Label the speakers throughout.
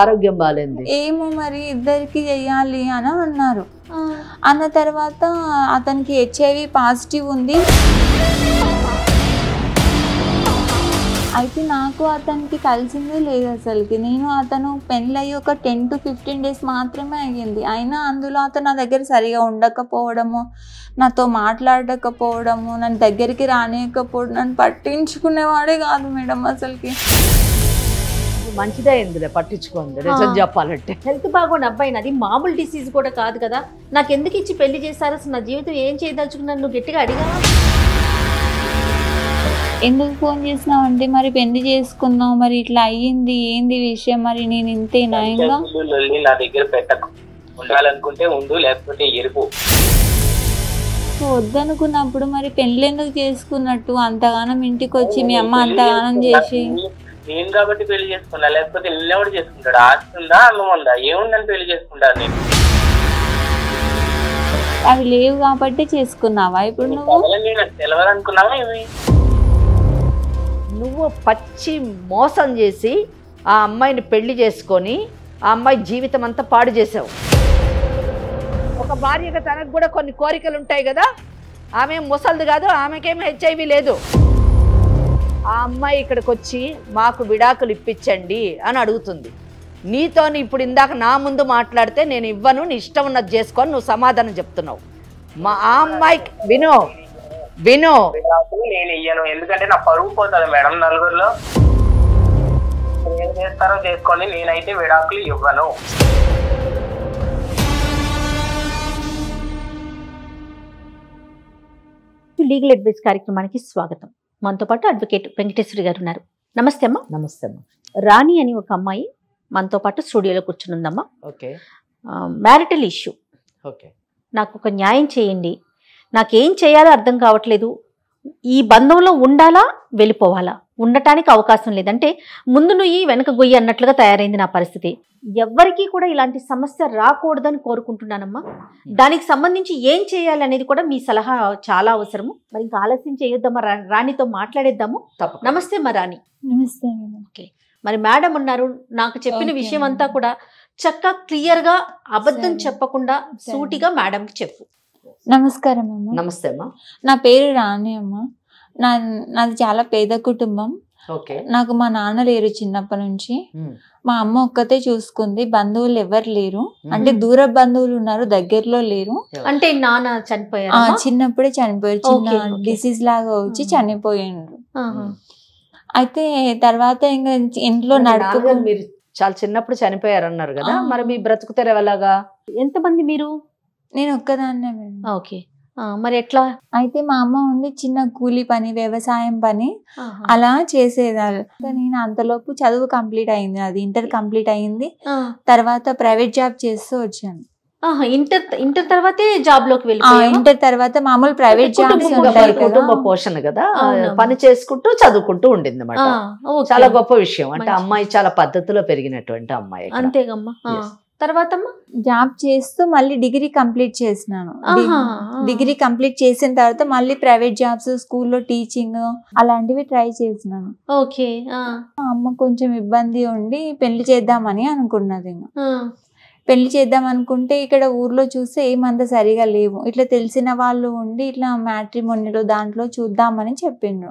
Speaker 1: ఆరోగ్యం బాగాలేదు
Speaker 2: ఏమో మరి ఇద్దరికి చెయ్యాలి అని అన్నారు అన్న తర్వాత అతనికి హెచ్ఐవి పాజిటివ్ ఉంది అయితే నాకు అతనికి కలిసిందే లేదు అసలుకి నేను అతను అయ్యి ఒక టెన్ టు ఫిఫ్టీన్ డేస్ మాత్రమే అయ్యింది అయినా అందులో అతను నా దగ్గర సరిగా ఉండకపోవడము నాతో మాట్లాడకపోవడము నన్ను దగ్గరికి రానియకపోవడం నన్ను పట్టించుకునేవాడే కాదు మేడం అసలుకి మంచిదే ఇందులో పట్టించుకోండి
Speaker 1: రిజల్ట్ చెప్పాలంటే
Speaker 3: హెల్త్ బాగుండి అబ్బాయి అది మామూలు డిసీజ్ కూడా కాదు కదా నాకు ఎందుకు ఇచ్చి పెళ్లి చేస్తారు
Speaker 2: అసలు నా జీవితం ఏం చేయదలుచుకున్నాను నువ్వు గట్టిగా అడిగా ఎందుకు ఫోన్ చేసినావు అంటే మరి పెళ్లి చేసుకున్నావు మరి ఇట్లా అయ్యింది ఏంది విషయం మరి నేను ఇంతే నయంగా నా దగ్గర పెట్టకు ఉండాలనుకుంటే ఉండు లేకపోతే ఎరుపు వద్దనుకున్నప్పుడు మరి పెళ్ళెందుకు చేసుకున్నట్టు అంతగానం ఇంటికి వచ్చి మీ అమ్మ అంతగానం చేసి నేను కాబట్టి పెళ్లి చేసుకున్నా లేకపోతే నిన్నెవడు చేసుకుంటాడు
Speaker 1: ఆస్తి
Speaker 3: ఉందా అన్నం ఉందా ఏముందని పెళ్లి చేసుకుంటాను నేను
Speaker 2: అవి లేవు కాబట్టి చేసుకున్నావా ఇప్పుడు నువ్వు తెలవాలనుకున్నావా
Speaker 1: నువ్వు పచ్చి మోసం చేసి ఆ అమ్మాయిని పెళ్లి చేసుకొని ఆ అమ్మాయి జీవితం అంతా పాడు చేసావు ఒక భార్యగా తనకు కూడా కొన్ని కోరికలు ఉంటాయి కదా ఆమె ముసలిది కాదు ఆమెకేమి హెచ్ఐవి లేదు ఆ అమ్మాయి ఇక్కడికి వచ్చి మాకు విడాకులు ఇప్పించండి అని అడుగుతుంది నీతో ఇప్పుడు ఇందాక నా ముందు మాట్లాడితే నేను ఇవ్వను నీ ఇష్టం ఉన్నది చేసుకొని నువ్వు సమాధానం చెప్తున్నావు మా ఆ అమ్మాయి విను విను
Speaker 2: నేను ఎందుకంటే నా పరువు పోతుంది మేడం నలుగురులో చేస్తారో చేసుకోండి నేనైతే విడాకులు ఇవ్వను
Speaker 3: లీగల్ అడ్వైస్ కార్యక్రమానికి స్వాగతం మనతో పాటు అడ్వకేట్ వెంకటేశ్వరి గారు ఉన్నారు నమస్తే అమ్మా నమస్తే అమ్మా రాణి అని ఒక అమ్మాయి మనతో పాటు స్టూడియోలో కూర్చుని ఉందమ్మా ఓకే మ్యారిటల్ ఇష్యూ ఓకే నాకు ఒక న్యాయం చేయండి నాకేం చేయాలో అర్థం కావట్లేదు ఈ బంధంలో ఉండాలా వెళ్ళిపోవాలా ఉండటానికి అవకాశం లేదంటే ముందు నుయ్యి వెనక గొయ్యి అన్నట్లుగా తయారైంది నా పరిస్థితి ఎవ్వరికీ కూడా ఇలాంటి సమస్య రాకూడదని కోరుకుంటున్నానమ్మా దానికి సంబంధించి ఏం చేయాలి అనేది కూడా మీ సలహా చాలా అవసరము మరి ఇంకా ఆలస్యం చేయొద్దమ్మా రాణితో మాట్లాడేద్దాము నమస్తే మా రాణి ఓకే మరి మేడం ఉన్నారు నాకు చెప్పిన విషయం అంతా
Speaker 2: కూడా చక్కగా క్లియర్గా అబద్ధం చెప్పకుండా సూటిగా మేడంకి చెప్పు నమస్కారం అమ్మ నమస్తే అమ్మా నా పేరు రాణి అమ్మ నా నాది చాలా పేద కుటుంబం నాకు మా నాన్న లేరు చిన్నప్పటి నుంచి మా అమ్మ ఒక్కతే చూసుకుంది బంధువులు ఎవరు లేరు అంటే దూర బంధువులు ఉన్నారు దగ్గరలో లేరు అంటే నాన్న చనిపోయారు చిన్నప్పుడే చనిపోయారు చిన్న డిసీజ్ లాగా వచ్చి చనిపోయిండ్రు అయితే తర్వాత ఇంకా ఇంట్లో నడుపు మీరు చాలా చిన్నప్పుడు చనిపోయారు అన్నారు కదా మరి మీ బ్రతుకుతారు ఎవలాగా ఎంతమంది మీరు నేను ఒక్కదాన్నే ఓకే మరి ఎట్లా అయితే మా అమ్మ ఉండి చిన్న కూలి పని వ్యవసాయం పని అలా చేసేదారు నేను అంతలోపు చదువు కంప్లీట్ అయింది అది ఇంటర్ కంప్లీట్ అయింది తర్వాత ప్రైవేట్ జాబ్ చేస్తూ వచ్చాను ఇంటర్ ఇంటర్ తర్వాతే జాబ్ లోకి వెళ్ళి ఇంటర్ తర్వాత మామూలు ప్రైవేట్ జాబ్స్ కుటుంబ పోషణ కదా పని చేసుకుంటూ
Speaker 1: చదువుకుంటూ ఉండింది చాలా గొప్ప విషయం అంటే అమ్మాయి చాలా పద్ధతిలో పెరిగినటువంటి అమ్మాయి
Speaker 2: అంతేగమ్మా తర్వాత జాబ్ చేస్తూ మళ్ళీ డిగ్రీ కంప్లీట్ చేసినాను డిగ్రీ కంప్లీట్ చేసిన తర్వాత మళ్ళీ ప్రైవేట్ జాబ్స్ స్కూల్లో టీచింగ్ అలాంటివి ట్రై చేసినాను ఓకే అమ్మ కొంచెం ఇబ్బంది ఉండి పెళ్లి చేద్దామని అనుకున్నది పెళ్లి చేద్దాం అనుకుంటే ఇక్కడ ఊర్లో చూస్తే ఏమంత సరిగా లేవు ఇట్లా తెలిసిన వాళ్ళు ఉండి ఇట్లా మ్యాట్రిమోనిలో దాంట్లో చూద్దామని చెప్పిండ్రు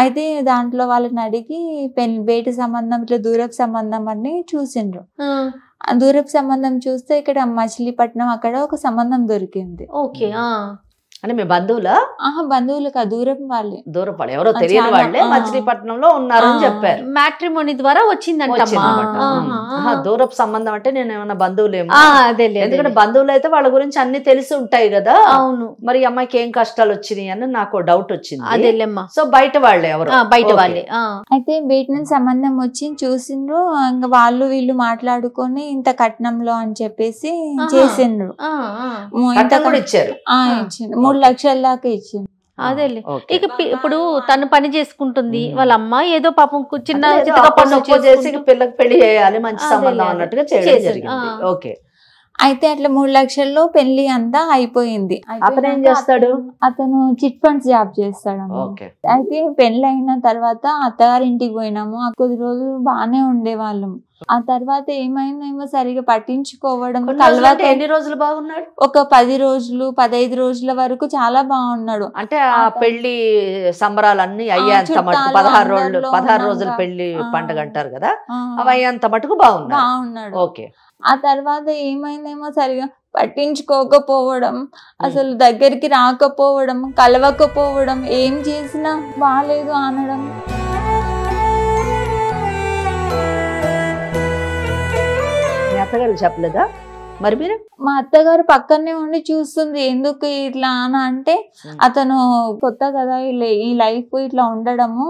Speaker 2: అయితే దాంట్లో వాళ్ళని అడిగి పెళ్లి బయట సంబంధం ఇట్లా దూరపు సంబంధం అని చూసిండ్రు దూరపు సంబంధం చూస్తే ఇక్కడ మచిలీపట్నం అక్కడ ఒక సంబంధం దొరికింది ఓకే
Speaker 3: అంటే మీ బంధువుల
Speaker 2: బంధువులు దూరం వాళ్ళే
Speaker 3: దూరం వాళ్ళు ఎవరో తెలియని వాళ్ళే మచిలీపట్నంలో ఉన్నారు అని చెప్పారు మ్యాట్రిమోని ద్వారా వచ్చిందంటే
Speaker 1: దూరపు సంబంధం అంటే నేను ఏమన్నా బంధువులేమో ఎందుకంటే
Speaker 3: బంధువులు అయితే వాళ్ళ గురించి అన్ని తెలిసి ఉంటాయి కదా
Speaker 1: అవును మరి అమ్మాయికి ఏం కష్టాలు వచ్చినాయి అని నాకు డౌట్ వచ్చింది అదేలేమ్మా సో బయట వాళ్ళే ఎవరు బయట వాళ్ళే
Speaker 2: అయితే నుంచి సంబంధం వచ్చి చూసిండ్రు ఇంకా వాళ్ళు వీళ్ళు మాట్లాడుకొని ఇంత కట్నంలో అని చెప్పేసి చేసిండ్రు ఇచ్చారు మూడు లక్షల దాకా ఇచ్చింది అదేలే ఇక ఇప్పుడు తను పని చేసుకుంటుంది వాళ్ళ అమ్మ ఏదో పాపం చిన్న చేసి పిల్లకి పెళ్లి చేయాలి మంచి సంబంధం అన్నట్టుగా ఓకే అయితే అట్లా మూడు లక్షల్లో పెళ్లి అంతా అయిపోయింది ఏం చేస్తాడు అతను చిట్ ఫండ్స్ జాబ్ చేస్తాడు అయితే పెళ్లి అయిన తర్వాత అత్తగారింటికి పోయినాము ఆ కొద్ది రోజులు బాగానే ఉండేవాళ్ళం ఆ తర్వాత ఏమైందేమో సరిగా పట్టించుకోవడం తర్వాత ఎన్ని రోజులు బాగున్నాడు ఒక పది రోజులు పదహైదు రోజుల వరకు చాలా బాగున్నాడు అంటే ఆ పెళ్లి సంబరాలు అయ్యేంత మటుకు పదహారు రోజులు పదహారు రోజులు పెళ్లి
Speaker 1: పండుగ అంటారు కదా అవి అయ్యేంత మటుకు బాగున్నాడు బాగున్నాడు ఓకే
Speaker 2: ఆ తర్వాత ఏమైందేమో సరిగా పట్టించుకోకపోవడం అసలు దగ్గరికి రాకపోవడం కలవకపోవడం ఏం చేసినా బాగాలేదు అనడం అత్తగారు చెప్పలేదా మరి మీరు మా అత్తగారు పక్కనే ఉండి చూస్తుంది ఎందుకు ఇట్లా అని అంటే అతను కొత్త కదా ఈ లైఫ్ ఇట్లా ఉండడము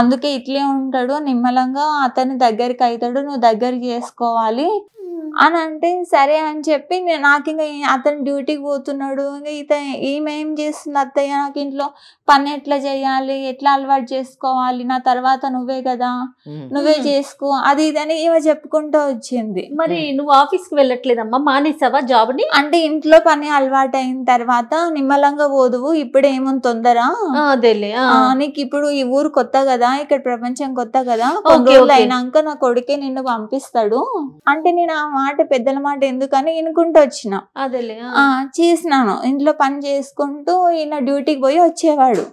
Speaker 2: అందుకే ఇట్లే ఉంటాడు నిమ్మలంగా అతని దగ్గరికి అవుతాడు నువ్వు దగ్గర చేసుకోవాలి అని అంటే సరే అని చెప్పి నాకు ఇంకా అతను డ్యూటీకి పోతున్నాడు ఇంకా ఇత ఏమేం చేస్తుంది అత్తయ్య నాకు ఇంట్లో పని ఎట్లా చేయాలి ఎట్లా అలవాటు చేసుకోవాలి నా తర్వాత నువ్వే కదా నువ్వే చేసుకో అది ఇదని ఇవ చెప్పుకుంటూ వచ్చింది మరి నువ్వు ఆఫీస్కి వెళ్ళట్లేదమ్మా మానేసావా జాబ్ ని అంటే ఇంట్లో పని అలవాటు అయిన తర్వాత నిమ్మలంగా పోదువు ఇప్పుడు ఏముంది తొందర అదేలే నీకు ఇప్పుడు ఈ ఊరు కొత్త కదా ఇక్కడ ప్రపంచం కొత్త కదా అయినాక నా కొడుకే నిన్ను పంపిస్తాడు అంటే నేను ఆ మాట పెద్దల మాట ఎందుకని వినుకుంటూ వచ్చిన అదేలే చేసినాను ఇంట్లో పని చేసుకుంటూ ఈయన డ్యూటీకి పోయి వచ్చేవాడు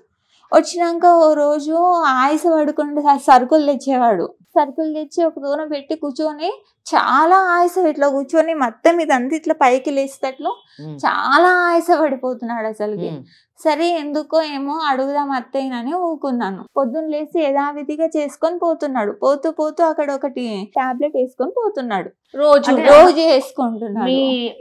Speaker 2: వచ్చినాక ఓ రోజు ఆయుస పడుకుంటే సరుకులు తెచ్చేవాడు సరుకులు తెచ్చి ఒక దూరం పెట్టి కూర్చొని చాలా ఆయాస ఇట్లా కూర్చొని మొత్తం ఇదంతా ఇట్లా పైకి లేచేటట్లు చాలా ఆయాస పడిపోతున్నాడు అసలుకి సరే ఎందుకో ఏమో అడుగుదాం అత్తయ్యనని ఊరుకున్నాను పొద్దున్న లేచి యథావిధిగా చేసుకొని పోతున్నాడు పోతూ పోతూ అక్కడ ఒకటి టాబ్లెట్ వేసుకొని పోతున్నాడు రోజు రోజు వేసుకుంటున్నాడు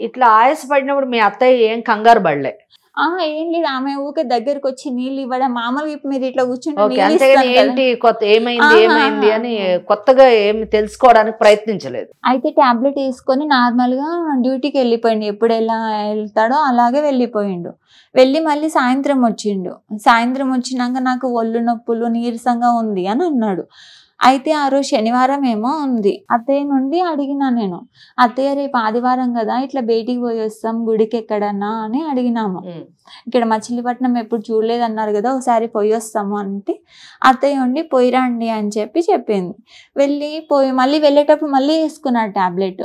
Speaker 2: ఇట్లా ఆయాస పడినప్పుడు మీ అత్తయ్య ఏం కంగారు పడలే ఆహా ఏం లేదు ఆమె ఊరికే దగ్గరకు వచ్చి నీళ్ళు ఇవ్వడం మామూలు ఇప్పుడు మీరు ఇట్లా కూర్చుంటే
Speaker 1: ఏమైంది ఏమైంది అని కొత్తగా ఏమి తెలుసుకోవడానికి ప్రయత్నించలేదు
Speaker 2: అయితే టాబ్లెట్ వేసుకొని నార్మల్ గా డ్యూటీకి వెళ్ళిపోయిండు ఎప్పుడు ఎలా వెళ్తాడో అలాగే వెళ్ళిపోయిండు వెళ్ళి మళ్ళీ సాయంత్రం వచ్చిండు సాయంత్రం వచ్చినాక నాకు ఒళ్ళు నొప్పులు నీరసంగా ఉంది అని అన్నాడు అయితే ఆ రోజు శనివారం ఏమో ఉంది అత్తయ్య నుండి అడిగినా నేను అత్తయ్య రేపు ఆదివారం కదా ఇట్లా బయటికి పోయి వస్తాం గుడికి ఎక్కడన్నా అని అడిగినాము ఇక్కడ మచిలీపట్నం ఎప్పుడు చూడలేదు అన్నారు కదా ఒకసారి పోయి వస్తాము అంటే అత్తయ్య ఉండి పోయిరండి అని చెప్పి చెప్పింది వెళ్ళి పోయి మళ్ళీ వెళ్ళేటప్పుడు మళ్ళీ వేసుకున్నారు ట్యాబ్లెట్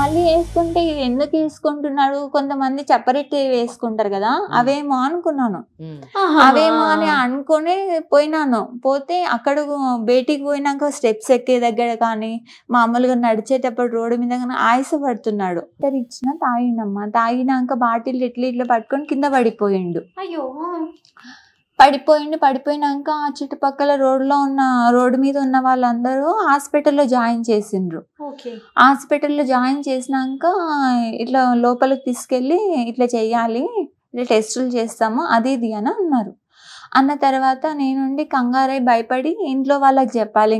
Speaker 2: మళ్ళీ వేసుకుంటే ఎందుకు వేసుకుంటున్నాడు కొంతమంది చెప్పరెట్టి వేసుకుంటారు కదా అవేమో అనుకున్నాను
Speaker 3: అవేమో అని
Speaker 2: అనుకుని పోయినాను పోతే అక్కడ బయటికి పోయినాక స్టెప్స్ ఎక్కే దగ్గర కానీ మామూలుగా నడిచేటప్పుడు రోడ్డు మీద కానీ ఆయస పడుతున్నాడు ఇచ్చిన తాగినమ్మా తాగినాక బాటిల్ ఇట్లా ఇట్లా పట్టుకొని కింద పడిపోయిండు అయ్యో పడిపోయిండు పడిపోయినాక ఆ చుట్టుపక్కల రోడ్లో ఉన్న రోడ్డు మీద ఉన్న వాళ్ళందరూ హాస్పిటల్లో జాయిన్ చేసిండ్రు హాస్పిటల్లో జాయిన్ చేసినాక ఇట్లా లోపలికి తీసుకెళ్ళి ఇట్లా చేయాలి ఇట్లా టెస్టులు చేస్తాము అది ఇది అని అన్నారు అన్న తర్వాత నేనుండి కంగారై భయపడి ఇంట్లో వాళ్ళకి చెప్పాలి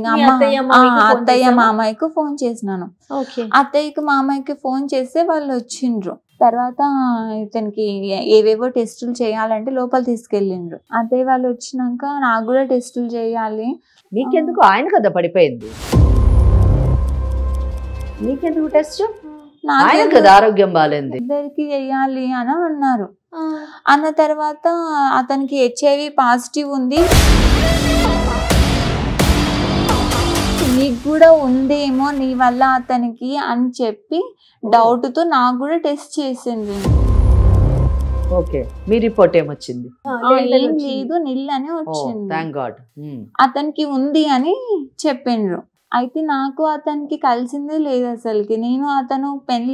Speaker 2: అత్తయ్య మామయ్యకు ఫోన్ చేసినాను అత్తయ్యకు మామయ్యకి ఫోన్ చేస్తే వాళ్ళు వచ్చిండ్రు తర్వాత ఇతనికి ఏవేవో టెస్టులు చేయాలంటే లోపల తీసుకెళ్ళిండ్రు అదే వాళ్ళు వచ్చినాక నాకు కూడా టెస్టులు చేయాలి మీకెందుకు ఆయన కదా పడిపోయింది
Speaker 1: మీకెందుకు టెస్ట్ ఆరోగ్యం బాగాలేదు
Speaker 2: ఇద్దరికి చేయాలి అని అన్నారు అన్న తర్వాత అతనికి హెచ్ఐవి పాజిటివ్ ఉంది నీకు కూడా ఉందేమో నీ వల్ల అతనికి అని చెప్పి డౌట్తో నాకు కూడా టెస్ట్ చేసింది
Speaker 1: ఓకే మీ రిపోర్ట్ ఏమొచ్చింది
Speaker 2: ఏం లేదు నిల్ అని వచ్చింది అతనికి ఉంది అని చెప్పిండ్రు అయితే నాకు అతనికి కలిసిందే లేదు అసలుకి నేను అతను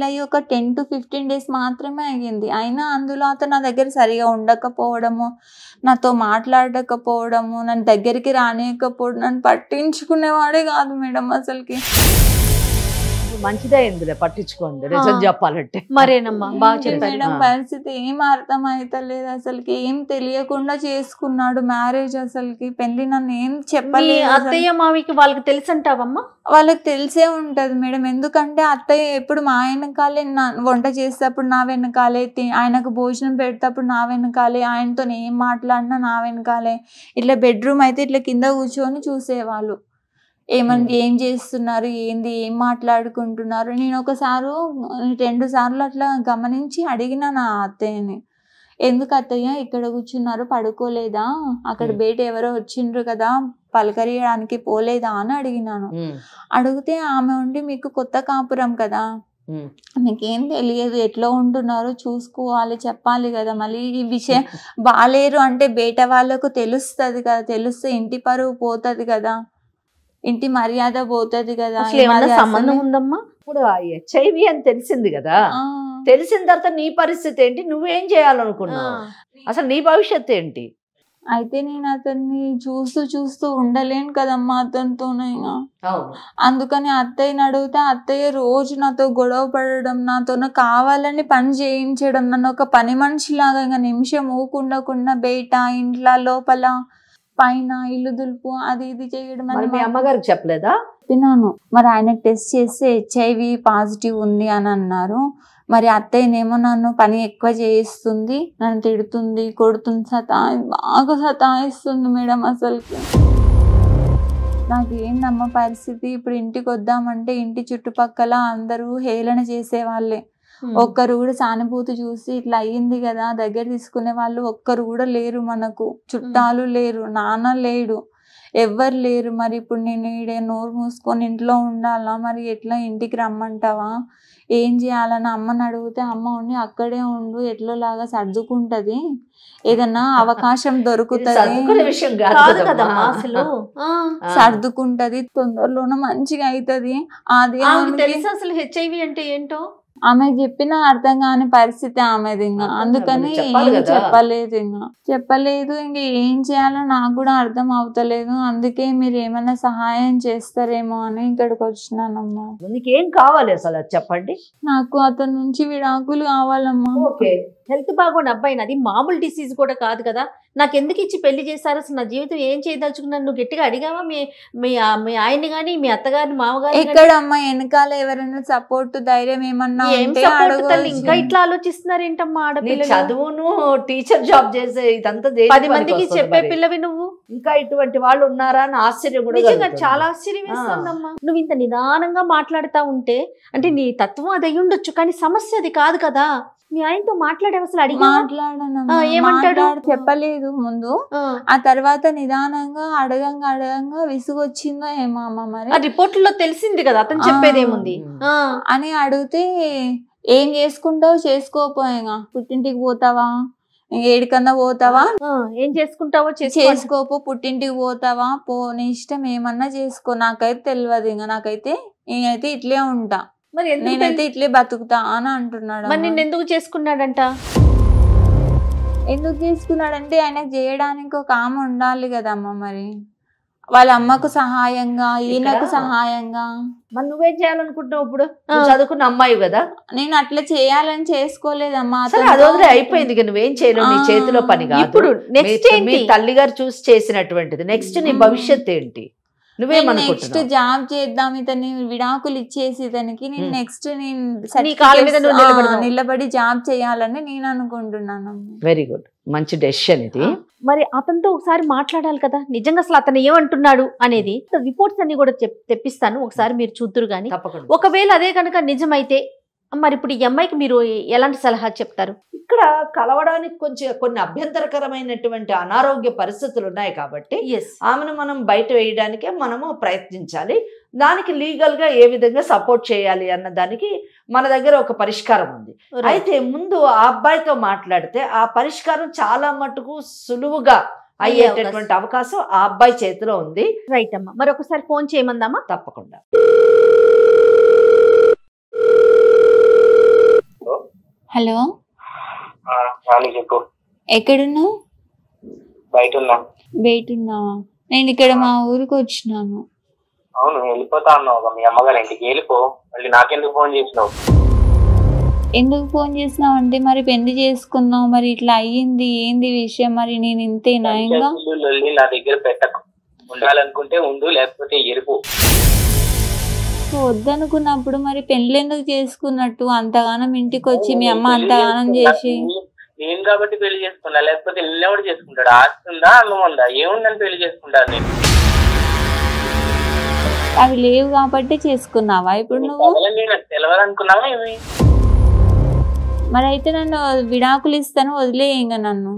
Speaker 2: అయ్యి ఒక టెన్ టు ఫిఫ్టీన్ డేస్ మాత్రమే అయ్యింది అయినా అందులో అతను నా దగ్గర సరిగా ఉండకపోవడము నాతో మాట్లాడకపోవడము నన్ను దగ్గరికి రానియకపోవడం నన్ను పట్టించుకునేవాడే కాదు మేడం అసలుకి మంచిదే ఇందులో
Speaker 1: పట్టించుకోండి
Speaker 2: నిజం చెప్పాలంటే మరేనమ్మా బాగా పరిస్థితి ఏం అర్థం అవుతలేదు అసలుకి ఏం తెలియకుండా చేసుకున్నాడు మ్యారేజ్ అసలుకి పెళ్లి నన్ను ఏం చెప్పలేదు అత్తయ్య మావికి వాళ్ళకి తెలిసి అంటావమ్మా వాళ్ళకి తెలిసే ఉంటది మేడం ఎందుకంటే అత్తయ్య ఎప్పుడు మా వెనకాలే నా వంట చేసేటప్పుడు నా వెనకాలే ఆయనకు భోజనం పెడతప్పుడు నా వెనకాలే ఆయనతో ఏం మాట్లాడినా నా వెనకాలే ఇట్లా బెడ్రూమ్ అయితే ఇట్లా కింద కూర్చొని చూసేవాళ్ళు ఏమంది ఏం చేస్తున్నారు ఏంది ఏం మాట్లాడుకుంటున్నారు నేను ఒకసారి రెండు సార్లు అట్లా గమనించి అడిగిన నా అత్తయ్యని ఎందుకు అత్తయ్య ఇక్కడ కూర్చున్నారు పడుకోలేదా అక్కడ బయట ఎవరో వచ్చిండ్రు కదా పలకరియడానికి పోలేదా అని అడిగినాను అడిగితే ఆమె ఉండి మీకు కొత్త కాపురం కదా మీకేం తెలియదు ఎట్లా ఉంటున్నారు చూసుకోవాలి చెప్పాలి కదా మళ్ళీ ఈ విషయం బాలేరు అంటే బయట వాళ్ళకు తెలుస్తుంది కదా తెలుస్తే ఇంటి పరువు పోతుంది కదా ఇంటి మర్యాద పోతుంది కదా సంబంధం
Speaker 1: ఉందమ్మా ఇప్పుడు
Speaker 2: హెచ్ఐవి అని తెలిసింది కదా తెలిసిన తర్వాత నీ పరిస్థితి ఏంటి నువ్వేం చేయాలనుకున్నావు అసలు నీ భవిష్యత్ ఏంటి అయితే నేను అతన్ని చూస్తూ చూస్తూ ఉండలేను కదమ్మా అతనితోనైనా అందుకని అత్తయ్యని అడిగితే అత్తయ్య రోజు నాతో గొడవ పడడం నాతో కావాలని పని చేయించడం నన్ను ఒక పని మనిషిలాగా ఇంకా నిమిషం ఊకుండకుండా బయట ఇంట్లో లోపల పైన ఇల్లు దులుపు అది ఇది చేయడం అని మీ అమ్మగారికి చెప్పలేదా విన్నాను మరి ఆయన టెస్ట్ చేస్తే హెచ్ఐవి పాజిటివ్ ఉంది అని అన్నారు మరి అత్తయ్యనేమో నన్ను పని ఎక్కువ చేయిస్తుంది నన్ను తిడుతుంది కొడుతుంది సతా బాగా సతాయిస్తుంది మేడం అసలు నాకు ఏందమ్మ పరిస్థితి ఇప్పుడు ఇంటికి వద్దామంటే ఇంటి చుట్టుపక్కల అందరూ హేళన చేసేవాళ్ళే ఒక్కరు కూడా సానుభూతి చూసి ఇట్లా అయ్యింది కదా దగ్గర తీసుకునే వాళ్ళు ఒక్కరు కూడా లేరు మనకు చుట్టాలు లేరు నాన్న లేడు ఎవ్వరు లేరు మరి ఇప్పుడు నేను ఈడే నోరు మూసుకొని ఇంట్లో ఉండాలా మరి ఎట్లా ఇంటికి రమ్మంటావా ఏం చేయాలని అమ్మని అడిగితే అమ్మ ఉండి అక్కడే ఉండు లాగా సర్దుకుంటది ఏదన్నా అవకాశం దొరుకుతుంది అసలు సర్దుకుంటది తొందరలోనూ మంచిగా అవుతుంది అదే అసలు హెచ్ఐవి అంటే ఏంటో ఆమె చెప్పిన అర్థం కాని పరిస్థితి ఆమెది ఇంకా అందుకని చెప్పలేదు ఇంకా చెప్పలేదు ఇంక ఏం చేయాలో నాకు కూడా అర్థం అవుతలేదు అందుకే మీరు ఏమైనా సహాయం చేస్తారేమో అని ఇక్కడికి వచ్చినానమ్మా
Speaker 1: ఏం కావాలి అసలు చెప్పండి
Speaker 2: నాకు అతని నుంచి విడాకులు కావాలమ్మా ఓకే
Speaker 3: హెల్త్ బాగోని అబ్బాయి నాది మామూలు డిసీజ్ కూడా కాదు కదా నాకు ఎందుకు ఇచ్చి పెళ్లి చేశారు అసలు నా జీవితం ఏం చేయదలుచుకున్నాను నువ్వు గట్టిగా అడిగావా మీ మీ ఆయన్ని కానీ మీ అత్తగారిని మామగారు ఇక్కడ అమ్మా
Speaker 2: వెనకాల ఎవరైనా సపోర్ట్ ధైర్యం ఏమన్నా తల్లి ఇంకా ఇట్లా ఆలోచిస్తున్నారు ఏంటమ్మా ఆడపిల్ల చదువును
Speaker 1: టీచర్ జాబ్ చేసే ఇదంతా పది మందికి చెప్పే
Speaker 2: పిల్లవి నువ్వు ఇంకా
Speaker 3: ఇటువంటి వాళ్ళు ఉన్నారా అని ఆశ్చర్యం కూడా చాలా ఆశ్చర్యం ఇస్తుందమ్మా నువ్వు ఇంత నిదానంగా మాట్లాడుతా ఉంటే అంటే నీ తత్వం అది ఉండొచ్చు కానీ సమస్య అది కాదు కదా మీ ఆయనతో మాట్లాడే అసలు అడిగి
Speaker 2: మాట్లాడాను చెప్పలేదు ముందు ఆ తర్వాత నిదానంగా అడగంగా అడగంగా విసుగు వచ్చిందో ఏమో అమ్మ మరి రిపోర్ట్ లో తెలిసింది కదా అతను చెప్పేది ఏముంది అని అడిగితే ఏం చేసుకుంటావు చేసుకోపోయేగా పుట్టింటికి పోతావా ఏడికన్నా పోతావా ఏం చేసుకుంటావో చేసుకోపో పుట్టింటికి పోతావా పో నీ ఇష్టం ఏమన్నా చేసుకో నాకైతే తెలియదు ఇంకా నాకైతే నేనైతే ఇట్లే ఉంటా మరి నేనైతే ఇట్లే బతుకుతా అని అంటున్నాడు మరి నిన్ను ఎందుకు చేసుకున్నాడంట ఎందుకు చేసుకున్నాడంటే ఆయన చేయడానికి ఒక ఆమె ఉండాలి కదమ్మా మరి వాళ్ళ అమ్మకు సహాయంగా ఈయనకు సహాయంగా మరి నువ్వేం చేయాలనుకుంటున్నావు ఇప్పుడు చదువుకున్న అమ్మాయి కదా నేను అట్లా చేయాలని చేసుకోలేదమ్మా అదొదిలే అయిపోయింది
Speaker 1: నువ్వేం చేయలేవు నీ చేతిలో పని కాదు ఇప్పుడు నెక్స్ట్ తల్లి గారు చూసి చేసినటువంటిది నెక్స్ట్ నీ భవిష్యత్ ఏంటి నెక్స్ట్
Speaker 2: జాబ్ చేద్దాం ఇతని విడాకులు ఇచ్చేసి ఇతనికి నేను నెక్స్ట్ నేను నిలబడి జాబ్ చేయాలని నేను అనుకుంటున్నాను
Speaker 1: వెరీ గుడ్ మంచి డెసిషన్ ఇది
Speaker 2: మరి అతనితో ఒకసారి మాట్లాడాలి కదా
Speaker 3: నిజంగా అసలు అతను ఏమంటున్నాడు అనేది రిపోర్ట్స్ అన్ని కూడా తెప్పిస్తాను ఒకసారి మీరు చూద్దరు కానీ ఒకవేళ అదే కనుక నిజమైతే మరి ఇప్పుడు ఈ అమ్మాయికి మీరు ఎలాంటి సలహా చెప్తారు ఇక్కడ
Speaker 1: కలవడానికి కొంచెం కొన్ని అభ్యంతరకరమైనటువంటి అనారోగ్య పరిస్థితులు ఉన్నాయి కాబట్టి ఆమెను మనం బయట వేయడానికే మనము ప్రయత్నించాలి దానికి లీగల్గా ఏ విధంగా సపోర్ట్ చేయాలి అన్న దానికి మన దగ్గర ఒక పరిష్కారం ఉంది అయితే ముందు ఆ అబ్బాయితో మాట్లాడితే ఆ పరిష్కారం చాలా మటుకు సులువుగా అయ్యేటటువంటి అవకాశం ఆ
Speaker 3: అబ్బాయి చేతిలో ఉంది రైట్ అమ్మా మరొకసారి ఫోన్ చేయమందామా తప్పకుండా
Speaker 2: హలో నాని చెప్పు ఎక్కడున్నావు బయట ఉన్నా బయట ఉన్నావా నేను ఇక్కడ మా ఊరికి వచ్చినాను అవును వెళ్ళిపోతా అన్నావు మీ అమ్మగారు ఇంటికి వెళ్ళిపో
Speaker 3: మళ్ళీ నాకెందుకు ఫోన్ చేసినావు
Speaker 2: ఎందుకు ఫోన్ చేసినావు అంటే మరి పెళ్లి చేసుకున్నావు మరి ఇట్లా అయ్యింది ఏంది విషయం మరి నేను ఇంతే నయంగా
Speaker 3: నా దగ్గర
Speaker 1: పెట్టకు ఉండాలనుకుంటే ఉండు లేకపోతే ఎరుపు
Speaker 2: నీకు వద్దనుకున్నప్పుడు మరి పెళ్లి ఎందుకు చేసుకున్నట్టు అంతగానం ఇంటికి వచ్చి మీ అమ్మ అంతగానం చేసి నేను కాబట్టి పెళ్లి చేసుకున్నా లేకపోతే నిన్నెవడు చేసుకుంటాడు ఆస్తి ఉందా అన్నం ఉందా ఏముందని పెళ్లి చేసుకుంటాను నేను అవి లేవు కాబట్టి చేసుకున్నావా ఇప్పుడు
Speaker 3: నువ్వు
Speaker 2: తెలవాలనుకున్నావా ఏమి మరి అయితే నన్ను విడాకులు ఇస్తాను వదిలేయంగా నన్ను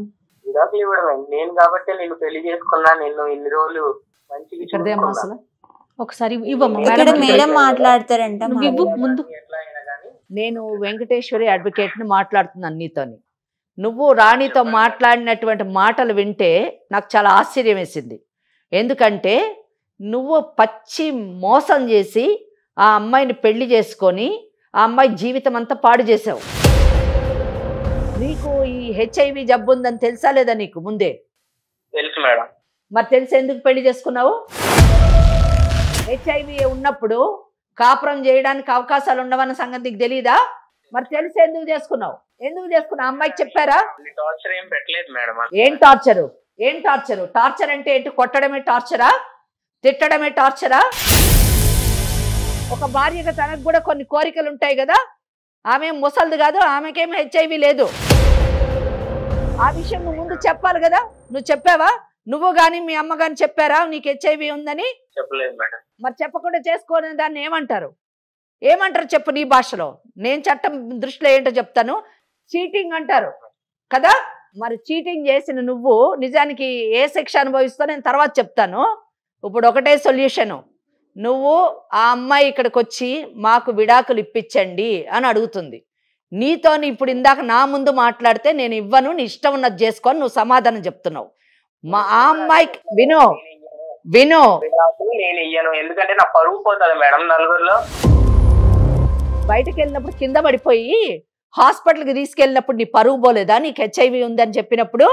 Speaker 3: విడాకులు ఇవ్వడం నేను కాబట్టి నేను పెళ్లి చేసుకున్నా నేను ఇన్ని రోజులు మంచి విషయం
Speaker 2: ఒకసారి మాట్లాడతారంట
Speaker 1: నేను వెంకటేశ్వరి అడ్వకేట్ని మాట్లాడుతున్నాను నీతోని నువ్వు రాణితో మాట్లాడినటువంటి మాటలు వింటే నాకు చాలా ఆశ్చర్యం వేసింది ఎందుకంటే నువ్వు పచ్చి మోసం చేసి ఆ అమ్మాయిని పెళ్లి చేసుకొని ఆ అమ్మాయి జీవితం అంతా పాడు చేసావు నీకు ఈ హెచ్ఐవి జబ్బు ఉందని తెలుసా లేదా నీకు ముందే తెలుసు మేడం మరి తెలిసి ఎందుకు పెళ్లి చేసుకున్నావు హెచ్ఐవి ఉన్నప్పుడు కాపురం చేయడానికి అవకాశాలు ఉండవన్న సంగతి నీకు తెలీదా మరి తెలిసి ఎందుకు చేసుకున్నావు ఎందుకు చేసుకున్నావు అమ్మాయికి చెప్పారా
Speaker 3: టార్చర్ ఏం పెట్టలేదు మేడం ఏం
Speaker 1: టార్చరు ఏం టార్చరు టార్చర్ అంటే ఏంటి కొట్టడమే టార్చరా తిట్టడమే టార్చరా ఒక భార్యగా తనకు కూడా కొన్ని కోరికలు ఉంటాయి కదా ఆమె ముసలిది కాదు ఆమెకేం హెచ్ఐవి లేదు ఆ విషయం నువ్వు ముందు చెప్పాలి కదా నువ్వు చెప్పావా నువ్వు గాని మీ అమ్మ గాని చెప్పారా నీకు హెచ్ఐవి ఉందని
Speaker 3: చెప్పలేదు మేడం
Speaker 1: మరి చెప్పకుండా చేసుకోని దాన్ని ఏమంటారు ఏమంటారు చెప్పు నీ భాషలో నేను చట్టం దృష్టిలో ఏంటో చెప్తాను చీటింగ్ అంటారు కదా మరి చీటింగ్ చేసిన నువ్వు నిజానికి ఏ శిక్ష అనుభవిస్తావు నేను తర్వాత చెప్తాను ఇప్పుడు ఒకటే సొల్యూషను నువ్వు ఆ అమ్మాయి ఇక్కడికి వచ్చి మాకు విడాకులు ఇప్పించండి అని అడుగుతుంది నీతో ఇప్పుడు ఇందాక నా ముందు మాట్లాడితే నేను ఇవ్వను నీ ఇష్టం ఉన్నది చేసుకొని నువ్వు సమాధానం చెప్తున్నావు మా అమ్మాయికి విను విను
Speaker 2: ఎందుకంటే నా పరుగు పోతుంది మేడం నలుగురిలో
Speaker 1: బయటకు వెళ్ళినప్పుడు కింద పడిపోయి హాస్పిటల్కి తీసుకెళ్ళినప్పుడు నీ పరువు పోలేదా నీకు హెచ్ఐవి ఉందని చెప్పినప్పుడు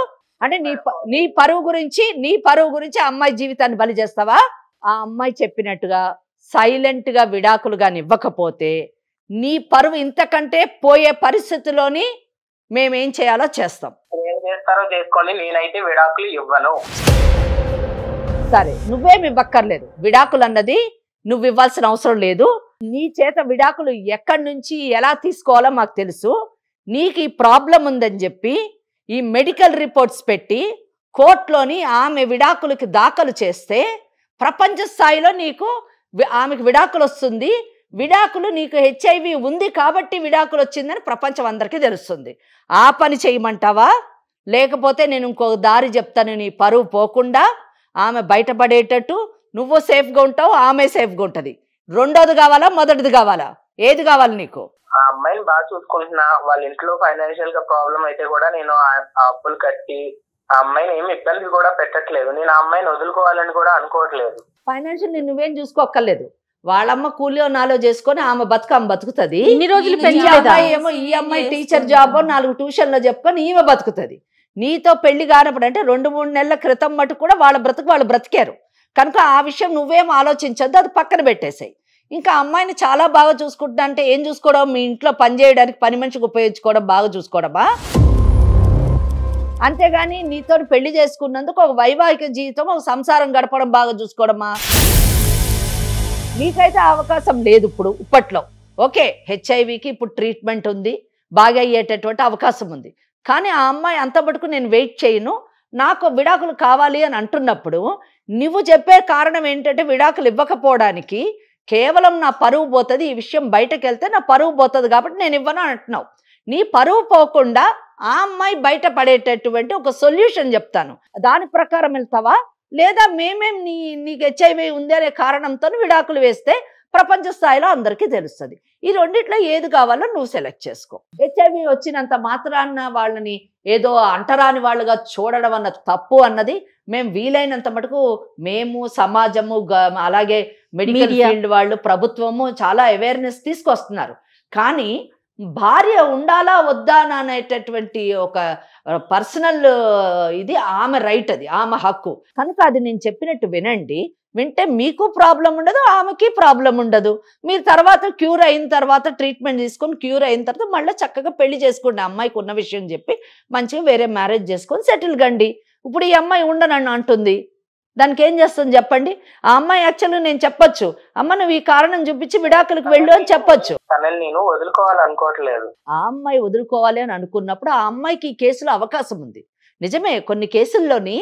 Speaker 1: అంటే నీ నీ పరువు గురించి నీ పరువు గురించి ఆ అమ్మాయి జీవితాన్ని బలి చేస్తావా ఆ అమ్మాయి చెప్పినట్టుగా సైలెంట్గా విడాకులు కానీ ఇవ్వకపోతే నీ పరువు ఇంతకంటే పోయే పరిస్థితిలోని మేమేం చేయాలో చేస్తాం
Speaker 2: చేస్తారో చేసుకోండి నేనైతే విడాకులు ఇవ్వను
Speaker 1: సరే నువ్వేమి ఇవ్వక్కర్లేదు విడాకులు అన్నది నువ్వు ఇవ్వాల్సిన అవసరం లేదు నీ చేత విడాకులు ఎక్కడి నుంచి ఎలా తీసుకోవాలో మాకు తెలుసు నీకు ఈ ప్రాబ్లం ఉందని చెప్పి ఈ మెడికల్ రిపోర్ట్స్ పెట్టి కోర్టులోని ఆమె విడాకులకి దాఖలు చేస్తే ప్రపంచ స్థాయిలో నీకు ఆమెకు విడాకులు వస్తుంది విడాకులు నీకు హెచ్ఐవి ఉంది కాబట్టి విడాకులు వచ్చిందని ప్రపంచం అందరికీ తెలుస్తుంది ఆ పని చేయమంటావా లేకపోతే నేను ఇంకో దారి చెప్తాను నీ పరువు పోకుండా ఆమె బయటపడేటట్టు నువ్వు సేఫ్గా ఉంటావు ఆమె సేఫ్గా ఉంటుంది రెండోది కావాలా మొదటిది కావాలా ఏది కావాలి నీకు
Speaker 2: ఆ అమ్మాయిని బాగా చూసుకుంటున్నా వాళ్ళ ఇంట్లో ఫైనాన్షియల్ గా ప్రాబ్లం అయితే కూడా నేను ఆ అప్పులు కట్టి ఆ అమ్మాయిని ఏమి ఇబ్బంది కూడా పెట్టట్లేదు నేను ఆ అమ్మాయిని వదులుకోవాలని
Speaker 3: కూడా అనుకోవట్లేదు
Speaker 1: ఫైనాన్షియల్ నువ్వేం చూసుకోక్కర్లేదు వాళ్ళమ్మ కూలియో నాలో చేసుకొని ఆమె బతుకమ్మ బతుకుతుంది ఇన్ని రోజులు ఏమో ఈ అమ్మాయి టీచర్ జాబ్ నాలుగు ట్యూషన్లో చెప్పుకొని ఈమె బతుకుతుంది నీతో పెళ్లి కానప్పుడు అంటే రెండు మూడు నెలల క్రితం మటు కూడా వాళ్ళ బ్రతుకు వాళ్ళు బ్రతికారు కనుక ఆ విషయం నువ్వేం ఆలోచించద్దు అది పక్కన పెట్టేసాయి ఇంకా అమ్మాయిని చాలా బాగా చూసుకుంటున్నా అంటే ఏం చూసుకోవడం మీ ఇంట్లో పని చేయడానికి పని మనిషికి ఉపయోగించుకోవడం బాగా చూసుకోవడమా అంతేగాని నీతో పెళ్లి చేసుకున్నందుకు ఒక వైవాహిక జీవితం ఒక సంసారం గడపడం బాగా చూసుకోవడమా నీకైతే అవకాశం లేదు ఇప్పుడు ఇప్పట్లో ఓకే హెచ్ఐవికి ఇప్పుడు ట్రీట్మెంట్ ఉంది బాగా అయ్యేటటువంటి అవకాశం ఉంది కానీ ఆ అమ్మాయి అంత మటుకు నేను వెయిట్ చేయను నాకు విడాకులు కావాలి అని అంటున్నప్పుడు నువ్వు చెప్పే కారణం ఏంటంటే విడాకులు ఇవ్వకపోవడానికి కేవలం నా పరువు పోతుంది ఈ విషయం బయటకు వెళ్తే నా పరువు పోతుంది కాబట్టి నేను ఇవ్వను అంటున్నావు నీ పరువు పోకుండా ఆ అమ్మాయి బయట పడేటటువంటి ఒక సొల్యూషన్ చెప్తాను దాని ప్రకారం వెళ్తావా లేదా మేమేం నీ నీకు హెచ్ఐవి ఉంది అనే కారణంతో విడాకులు వేస్తే ప్రపంచ స్థాయిలో అందరికీ తెలుస్తుంది ఈ రెండిట్లో ఏది కావాలో నువ్వు సెలెక్ట్ చేసుకో హెచ్ఐవి వచ్చినంత మాత్రాన్న వాళ్ళని ఏదో అంటరాని వాళ్ళుగా చూడడం అన్న తప్పు అన్నది మేము వీలైనంత మటుకు మేము సమాజము అలాగే మెడికల్ ఫీల్డ్ వాళ్ళు ప్రభుత్వము చాలా అవేర్నెస్ తీసుకొస్తున్నారు కానీ భార్య ఉండాలా వద్దా అనేటటువంటి ఒక పర్సనల్ ఇది ఆమె రైట్ అది ఆమె హక్కు కనుక అది నేను చెప్పినట్టు వినండి వింటే మీకు ప్రాబ్లం ఉండదు ఆమెకి ప్రాబ్లం ఉండదు మీరు తర్వాత క్యూర్ అయిన తర్వాత ట్రీట్మెంట్ తీసుకొని క్యూర్ అయిన తర్వాత మళ్ళీ చక్కగా పెళ్లి చేసుకోండి అమ్మాయికి ఉన్న విషయం చెప్పి మంచిగా వేరే మ్యారేజ్ చేసుకొని సెటిల్ కండి ఇప్పుడు ఈ అమ్మాయి ఉండనని అంటుంది దానికి ఏం చేస్తుంది చెప్పండి ఆ అమ్మాయి యాక్చువల్ నేను చెప్పొచ్చు అమ్మ నువ్వు ఈ కారణం చూపించి విడాకులకు వెళ్ళు అని చెప్పొచ్చు నేను ఆ అమ్మాయి వదులుకోవాలి అని అనుకున్నప్పుడు ఆ అమ్మాయికి ఈ కేసులో అవకాశం ఉంది నిజమే కొన్ని కేసుల్లోని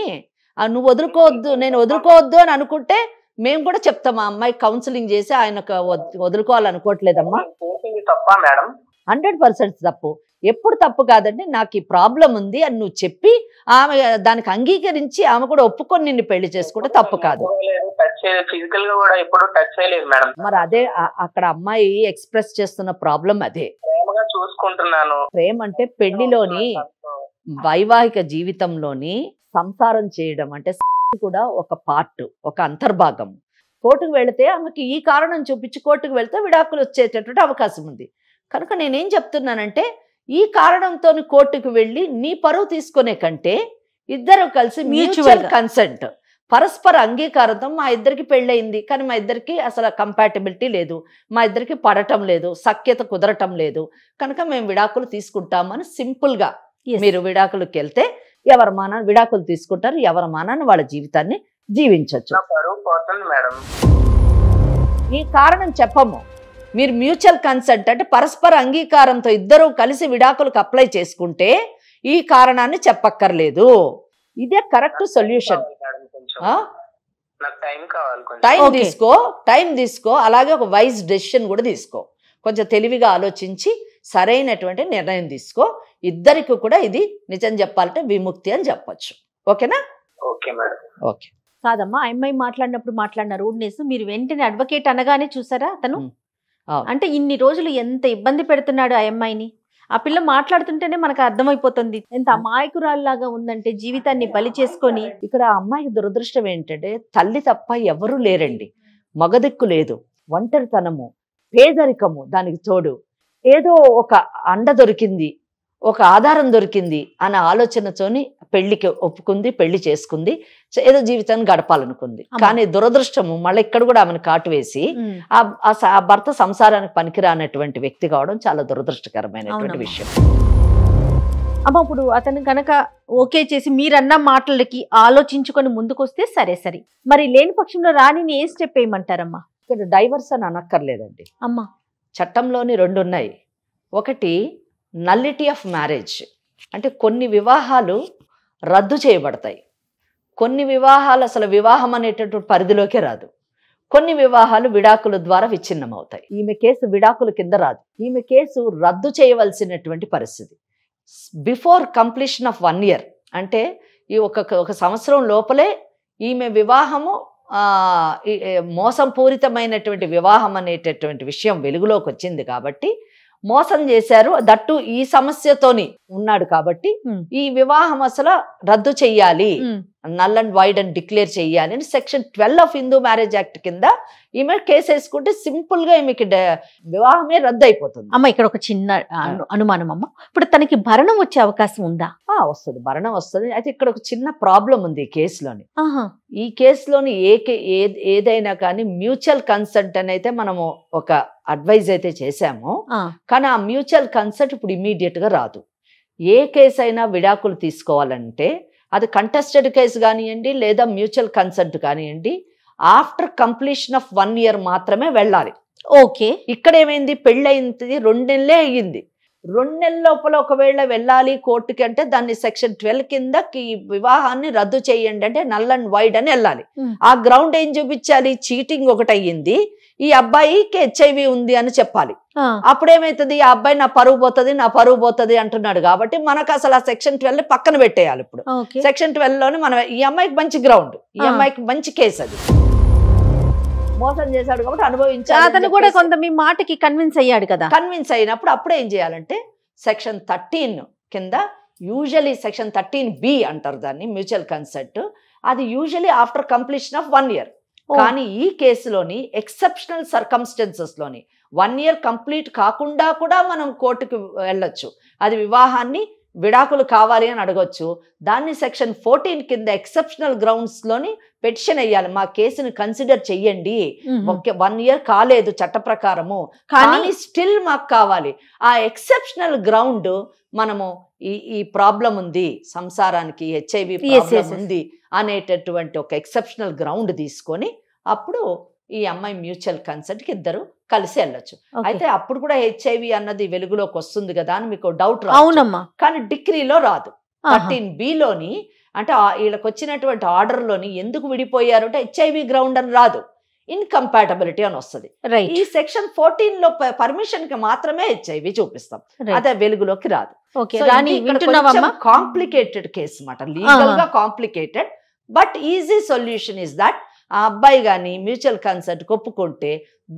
Speaker 1: నువ్వు వదులుకోవద్దు నేను వదులుకోవద్దు అని అనుకుంటే మేము కూడా చెప్తాం ఆ అమ్మాయి కౌన్సిలింగ్ చేసి ఆయన వదులుకోవాలనుకోవట్లేదమ్మా తప్ప మేడం హండ్రెడ్ పర్సెంట్ తప్పు ఎప్పుడు తప్పు కాదండి నాకు ఈ ప్రాబ్లం ఉంది అని నువ్వు చెప్పి ఆమె దానికి అంగీకరించి ఆమె కూడా ఒప్పుకొని నిన్ను పెళ్లి చేసుకుంటే తప్పు కాదు మేడం మరి అదే అక్కడ అమ్మాయి ఎక్స్ప్రెస్ చేస్తున్న ప్రాబ్లం అదే చూసుకుంటున్నాను ప్రేమ అంటే పెళ్లిలోని వైవాహిక జీవితంలోని సంసారం చేయడం అంటే కూడా ఒక పార్ట్ ఒక అంతర్భాగం కోర్టుకు వెళితే ఆమెకి ఈ కారణం చూపించి కోర్టుకు వెళితే విడాకులు వచ్చేటటువంటి అవకాశం ఉంది కనుక నేనేం చెప్తున్నానంటే ఈ కారణంతో కోర్టుకు వెళ్ళి నీ పరువు తీసుకునే కంటే ఇద్దరు కలిసి మ్యూచువల్ కన్సెంట్ పరస్పర అంగీకారంతో మా ఇద్దరికి పెళ్ళయింది కానీ మా ఇద్దరికి అసలు కంపాటబిలిటీ లేదు మా ఇద్దరికి పడటం లేదు సఖ్యత కుదరటం లేదు కనుక మేము విడాకులు తీసుకుంటామని సింపుల్గా మీరు విడాకులకి వెళ్తే ఎవరి మానాన్ని విడాకులు తీసుకుంటారు ఎవరి మానాన్ని వాళ్ళ జీవితాన్ని జీవించవచ్చు ఈ కారణం చెప్పము మీరు మ్యూచువల్ కన్సెంట్ అంటే పరస్పర అంగీకారంతో ఇద్దరూ కలిసి విడాకులకు అప్లై చేసుకుంటే ఈ కారణాన్ని చెప్పక్కర్లేదు ఇదే కరెక్ట్ సొల్యూషన్ టైం తీసుకో టైం తీసుకో అలాగే ఒక వైజ్ డెసిషన్ కూడా తీసుకో కొంచెం తెలివిగా ఆలోచించి సరైనటువంటి నిర్ణయం తీసుకో ఇద్దరికి కూడా ఇది నిజం చెప్పాలంటే విముక్తి అని
Speaker 3: చెప్పొచ్చు ఓకేనా ఓకే మేడం ఓకే కాదమ్మా అమ్మాయి మాట్లాడినప్పుడు మాట్లాడిన రూడ్నెస్ మీరు వెంటనే అడ్వకేట్ అనగానే చూసారా అతను అంటే ఇన్ని రోజులు ఎంత ఇబ్బంది పెడుతున్నాడు ఆ అమ్మాయిని ఆ పిల్ల మాట్లాడుతుంటేనే మనకు అర్థమైపోతుంది ఎంత అమాయకురాల్లాగా ఉందంటే జీవితాన్ని బలి చేసుకొని ఇక్కడ ఆ అమ్మాయికి దురదృష్టం ఏంటంటే
Speaker 1: తల్లి తప్ప ఎవరూ లేరండి మగదిక్కు లేదు ఒంటరితనము పేదరికము దానికి తోడు ఏదో ఒక అండ దొరికింది ఒక ఆధారం దొరికింది అన్న ఆలోచనతోని పెళ్లికి ఒప్పుకుంది పెళ్లి చేసుకుంది ఏదో జీవితాన్ని గడపాలనుకుంది కానీ దురదృష్టము మళ్ళీ ఇక్కడ కూడా ఆమెను వేసి ఆ భర్త సంసారానికి పనికిరానటువంటి వ్యక్తి కావడం చాలా దురదృష్టకరమైనటువంటి విషయం
Speaker 3: అమ్మ ఇప్పుడు అతను కనుక ఓకే చేసి మీరన్న మాటలకి ఆలోచించుకొని ముందుకొస్తే సరే సరే మరి లేని పక్షంలో రాణిని ఏ స్టెప్ వేయమంటారమ్మా ఇక్కడ డైవర్స్ అని అనక్కర్లేదండి అమ్మా
Speaker 1: చట్టంలోని రెండు ఉన్నాయి ఒకటి నల్లిటీ ఆఫ్ మ్యారేజ్ అంటే కొన్ని వివాహాలు రద్దు చేయబడతాయి కొన్ని వివాహాలు అసలు వివాహం అనేటటువంటి పరిధిలోకి రాదు కొన్ని వివాహాలు విడాకుల ద్వారా విచ్ఛిన్నం అవుతాయి ఈమె కేసు విడాకుల కింద రాదు ఈమె కేసు రద్దు చేయవలసినటువంటి పరిస్థితి before completion of one year అంటే ఈ ఒక ఒక సంవత్సరం లోపలే ఈమె వివాహము మోసంపూరితమైనటువంటి వివాహం అనేటటువంటి విషయం వెలుగులోకి వచ్చింది కాబట్టి మోసం చేశారు దట్టు ఈ సమస్యతోని ఉన్నాడు కాబట్టి ఈ వివాహం అసలు రద్దు చెయ్యాలి null and void and declare చెయ్యాలి అని section twelve of Hindu marriage act కింద ఈమె కేసు వేసుకుంటే సింపుల్ గా ఈమెకి
Speaker 3: వివాహమే రద్దు అయిపోతుంది అమ్మ ఇక్కడ ఒక చిన్న అనుమానం అమ్మ ఇప్పుడు తనకి భరణం వచ్చే అవకాశం ఉందా ఆ
Speaker 1: వస్తుంది భరణం వస్తుంది అయితే ఇక్కడ ఒక చిన్న ప్రాబ్లం ఉంది ఈ కేసులోని
Speaker 3: ఈ కేసులోని
Speaker 1: ఏ ఏదైనా కానీ మ్యూచువల్ కన్సెంట్ అని అయితే మనము ఒక అడ్వైజ్ అయితే చేశామో కానీ ఆ మ్యూచువల్ కన్సర్ట్ ఇప్పుడు గా రాదు ఏ కేసు అయినా విడాకులు తీసుకోవాలంటే అది కంటెస్టెడ్ కేసు కానివ్వండి లేదా మ్యూచువల్ కన్సర్ట్ కానివ్వండి after completion of one year మాత్రమే వెళ్ళాలి ఓకే ఇక్కడ ఏమైంది పెళ్ళయింది నెలలే అయ్యింది రెండు నెలల లోపల ఒకవేళ వెళ్ళాలి కోర్టుకి అంటే దాన్ని సెక్షన్ ట్వెల్వ్ కింద వివాహాన్ని రద్దు చేయండి అంటే నల్ అండ్ వైడ్ అని వెళ్ళాలి ఆ గ్రౌండ్ ఏం చూపించాలి చీటింగ్ ఒకటి అయ్యింది ఈ అబ్బాయికి హెచ్ఐవి ఉంది అని చెప్పాలి అప్పుడేమైతుంది ఆ అబ్బాయి నా పరువు పోతుంది నా పరువు పోతుంది అంటున్నాడు కాబట్టి మనకు అసలు ఆ సెక్షన్ ట్వెల్వ్ పక్కన పెట్టేయాలి ఇప్పుడు సెక్షన్ ట్వెల్వ్ లోని మనం ఈ అమ్మాయికి మంచి గ్రౌండ్ ఈ అమ్మాయికి మంచి కేసు అది మోసం చేశాడు కాబట్టి అనుభవించాడు అతను కూడా కొంత మీ మాటకి కన్విన్స్ అయ్యాడు కదా కన్విన్స్ అయినప్పుడు అప్పుడు ఏం చేయాలంటే సెక్షన్ థర్టీన్ కింద యూజువలీ సెక్షన్ థర్టీన్ బి అంటారు దాన్ని మ్యూచువల్ కన్సర్ట్ అది usually after completion of one year కానీ ఈ కేసులోని ఎక్సెప్షనల్ లోని వన్ ఇయర్ కంప్లీట్ కాకుండా కూడా మనం కోర్టుకు వెళ్ళొచ్చు అది వివాహాన్ని విడాకులు కావాలి అని అడగొచ్చు దాన్ని సెక్షన్ ఫోర్టీన్ కింద ఎక్సెప్షనల్ గ్రౌండ్స్లోని పెటిషన్ వేయాలి మా కేసును కన్సిడర్ చెయ్యండి ఓకే వన్ ఇయర్ కాలేదు చట్ట ప్రకారము కానీ స్టిల్ మాకు కావాలి ఆ ఎక్సెప్షనల్ గ్రౌండ్ మనము ఈ ఈ ప్రాబ్లం ఉంది సంసారానికి హెచ్ఐవి ఉంది అనేటటువంటి ఒక ఎక్సెప్షనల్ గ్రౌండ్ తీసుకొని అప్పుడు ఈ అమ్మాయి మ్యూచువల్ కి ఇద్దరు కలిసి వెళ్ళొచ్చు అయితే అప్పుడు కూడా హెచ్ఐవి అన్నది వెలుగులోకి వస్తుంది కదా అని మీకు డౌట్ రాదు కానీ డిగ్రీలో రాదు థర్టీన్ బిలోని అంటే వీళ్ళకి వచ్చినటువంటి ఆర్డర్లోని ఎందుకు విడిపోయారు అంటే హెచ్ఐవి గ్రౌండ్ అని రాదు ఇన్కంపాటబిలిటీ అని వస్తుంది ఈ సెక్షన్ ఫోర్టీన్ లో పర్మిషన్ కి మాత్రమే హెచ్ఐవి చూపిస్తాం అదే వెలుగులోకి రాదు కాంప్లికేటెడ్ కేసు అనమాట లీగల్ గా complicated but easy solution is that ఆ అబ్బాయి కానీ మ్యూచువల్ కన్సర్ట్ ఒప్పుకుంటే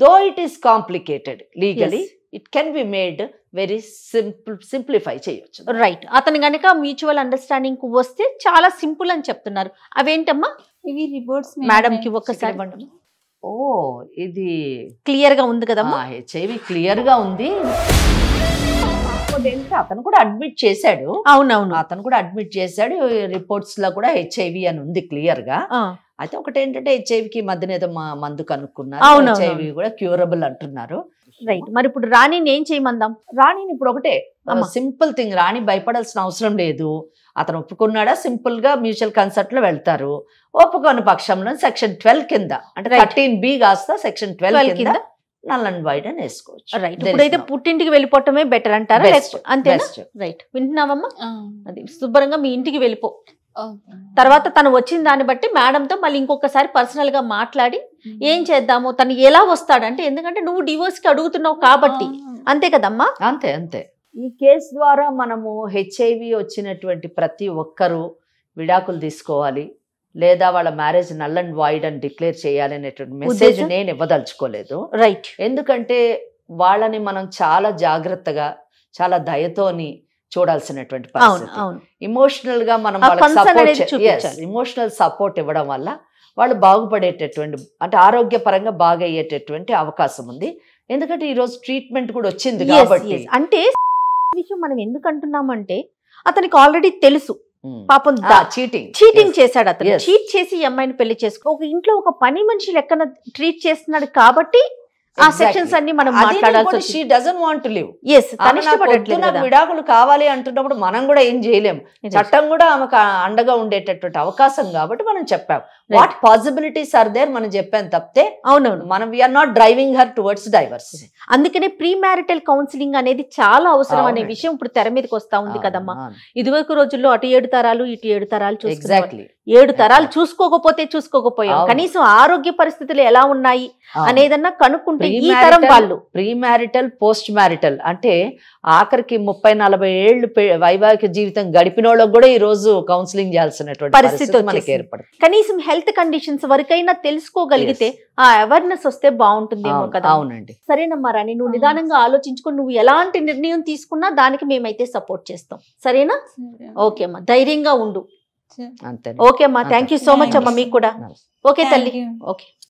Speaker 1: though it is complicated legally
Speaker 3: it can be made very simple simplify చేయొచ్చు రైట్ అతను కనుక మ్యూచువల్ అండర్స్టాండింగ్ వస్తే చాలా సింపుల్ అని చెప్తున్నారు అవేంటమ్మా ఇవి రిపోర్ట్స్ మేడం కి ఒక్కసారి
Speaker 1: ఓ ఇది క్లియర్ గా ఉంది కదమ్మా హెచ్ఐవి క్లియర్ గా ఉంది అతను కూడా అడ్మిట్ చేశాడు అవునవును అతను కూడా అడ్మిట్ చేశాడు రిపోర్ట్స్ లో కూడా హెచ్ఐవి అని ఉంది క్లియర్ గా అయితే ఒకటి ఏంటంటే హెచ్ఐవికి మధ్యన ఏదో మందు కనుక్కున్నారు హెచ్ఐవి కూడా క్యూరబుల్ అంటున్నారు రైట్ మరి
Speaker 3: ఇప్పుడు రాణిని ఏం చేయమందాం రాణిని ఇప్పుడు ఒకటే
Speaker 1: సింపుల్ థింగ్ రాణి భయపడాల్సిన అవసరం లేదు అతను ఒప్పుకున్నాడా సింపుల్ గా మ్యూచువల్ కన్సర్ట్ లో వెళ్తారు ఒప్పుకోని పక్షంలో సెక్షన్
Speaker 3: ట్వెల్వ్ కింద అంటే థర్టీన్ బి కాస్తా సెక్షన్ ట్వెల్వ్ కింద
Speaker 1: నల్ అండ్ వైడ్ అని వేసుకోవచ్చు రైట్
Speaker 3: పుట్టింటికి వెళ్ళిపోవటమే బెటర్ అంటారా అంతే రైట్ వింటున్నావమ్మా అది శుభ్రంగా మీ ఇంటికి వెళ్ళిపో తర్వాత తను వచ్చిన దాన్ని బట్టి మేడంతో మళ్ళీ ఇంకొకసారి పర్సనల్ గా మాట్లాడి ఏం చేద్దాము తను ఎలా వస్తాడంటే ఎందుకంటే నువ్వు డివోర్స్ కి అడుగుతున్నావు కాబట్టి అంతే కదమ్మా అంతే
Speaker 1: అంతే ఈ కేసు ద్వారా మనము హెచ్ఐవి వచ్చినటువంటి ప్రతి ఒక్కరూ విడాకులు తీసుకోవాలి లేదా వాళ్ళ మ్యారేజ్ నల్ అండ్ వాయిడ్ అని డిక్లేర్ చేయాలి అనేటువంటి మెసేజ్ నేను ఇవ్వదలుచుకోలేదు రైట్ ఎందుకంటే వాళ్ళని మనం చాలా జాగ్రత్తగా చాలా దయతోని చూడాల్సినటువంటి పరిస్థితి ఇమోషనల్ గా మనం ఇమోషనల్ సపోర్ట్ ఇవ్వడం వల్ల వాళ్ళు బాగుపడేటటువంటి అంటే ఆరోగ్యపరంగా బాగయ్యేటటువంటి అవకాశం ఉంది ఎందుకంటే ఈరోజు ట్రీట్మెంట్
Speaker 3: కూడా వచ్చింది కాబట్టి అంటే విషయం మనం ఎందుకు అంటున్నామంటే అతనికి ఆల్రెడీ తెలుసు hmm. పాపం చీటింగ్ చీటింగ్ చేశాడు అతను చీట్ చేసి ఈ అమ్మాయిని పెళ్లి చేసుకో ఒక ఇంట్లో ఒక పని మనిషి లెక్కన ట్రీట్ చేస్తున్నాడు కాబట్టి ఆ సెక్షన్స్ అన్ని మనం మాట్లాడాలి షీ
Speaker 1: డజన్ వాంట్ లివ్ విడాకులు
Speaker 3: కావాలి అంటున్నప్పుడు మనం కూడా ఏం చేయలేము
Speaker 1: చట్టం కూడా ఆమెకు అండగా ఉండేటటువంటి అవకాశం కాబట్టి మనం చెప్పాం వాట్ పాసిబిలిటీస్
Speaker 3: ఆర్ దేర్ మనం చెప్పాం తప్పితే అవునవును మనం we are not driving her towards divorce అందుకనే ప్రీ మ్యారిటల్ కౌన్సిలింగ్ అనేది చాలా అవసరం అనే విషయం ఇప్పుడు తెర మీదకి వస్తా ఉంది కదమ్మా ఇదివరకు రోజుల్లో అటు ఏడు తరాలు ఇటు ఏడు తరాలు ఎగ్జాక్ట్లీ ఏడు తరాలు చూసుకోకపోతే చూసుకోకపోయాం కనీసం ఆరోగ్య పరిస్థితులు ఎలా ఉన్నాయి అనేదన్నా కనుక్కుంటే
Speaker 1: ప్రీ మ్యారిటల్ పోస్ట్ మ్యారిటల్ అంటే ఆఖరికి ముప్పై నలభై ఏళ్ళు వైవాహిక జీవితం గడిపిన వాళ్ళకి కూడా ఈ రోజు కౌన్సిలింగ్ చేయాల్సినటువంటి పరిస్థితి మనకి ఏర్పడదు
Speaker 3: కనీసం హెల్త్ కండిషన్స్ వరకైనా తెలుసుకోగలిగితే ఆ అవేర్నెస్ వస్తే బాగుంటుంది అవునండి సరేనమ్మా రాణి నువ్వు నిదానంగా ఆలోచించుకొని నువ్వు ఎలాంటి నిర్ణయం తీసుకున్నా దానికి మేమైతే సపోర్ట్ చేస్తాం సరేనా ఓకే అమ్మా ధైర్యంగా ఉండు ఓకే అమ్మా థ్యాంక్ యూ సో మచ్ అమ్మా మీకు కూడా ఓకే తల్లి ఓకే